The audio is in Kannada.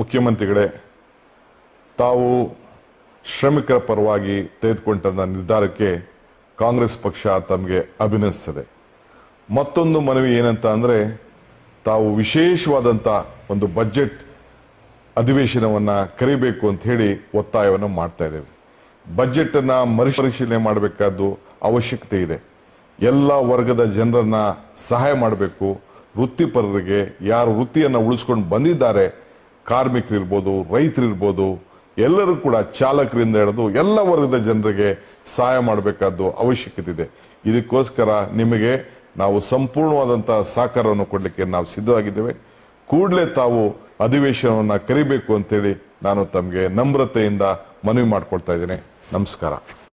ಮುಖ್ಯಮಂತ್ರಿಗಳೇ ತಾವು ಶ್ರಮಿಕರ ಪರವಾಗಿ ತೆಗೆದುಕೊಂಡ ನಿರ್ಧಾರಕ್ಕೆ ಕಾಂಗ್ರೆಸ್ ಪಕ್ಷ ತಮಗೆ ಅಭಿನಯಿಸ್ತದೆ ಮತ್ತೊಂದು ಮನವಿ ಏನಂತ ಅಂದರೆ ತಾವು ವಿಶೇಷವಾದಂಥ ಒಂದು ಬಜೆಟ್ ಅಧಿವೇಶನವನ್ನು ಕರಿಬೇಕು ಅಂತ ಹೇಳಿ ಒತ್ತಾಯವನ್ನು ಮಾಡ್ತಾ ಇದ್ದೇವೆ ಬಜೆಟನ್ನು ಪರಿಶೀಲನೆ ಮಾಡಬೇಕಾದ್ದು ಅವಶ್ಯಕತೆ ಇದೆ ಎಲ್ಲ ವರ್ಗದ ಜನರನ್ನ ಸಹಾಯ ಮಾಡಬೇಕು ವೃತ್ತಿಪರರಿಗೆ ಯಾರು ವೃತ್ತಿಯನ್ನು ಉಳಿಸ್ಕೊಂಡು ಬಂದಿದ್ದಾರೆ ಕಾರ್ಮಿಕರಿರ್ಬೋದು ರೈತರಿರ್ಬೋದು ಎಲ್ಲರೂ ಕೂಡ ಚಾಲಕರಿಂದ ಹಿಡಿದು ಎಲ್ಲ ವರ್ಗದ ಜನರಿಗೆ ಸಹಾಯ ಮಾಡಬೇಕಾದ್ದು ಅವಶ್ಯಕತೆ ಇದೆ ಇದಕ್ಕೋಸ್ಕರ ನಿಮಗೆ ನಾವು ಸಂಪೂರ್ಣವಾದಂತಹ ಸಹಕಾರವನ್ನು ಕೊಡಲಿಕ್ಕೆ ನಾವು ಸಿದ್ಧವಾಗಿದ್ದೇವೆ ಕೂಡಲೇ ತಾವು ಅಧಿವೇಶನವನ್ನು ಕರಿಬೇಕು ಅಂತೇಳಿ ನಾನು ತಮಗೆ ನಮ್ರತೆಯಿಂದ ಮನವಿ ಮಾಡ್ಕೊಳ್ತಾ ಇದ್ದೇನೆ ನಮಸ್ಕಾರ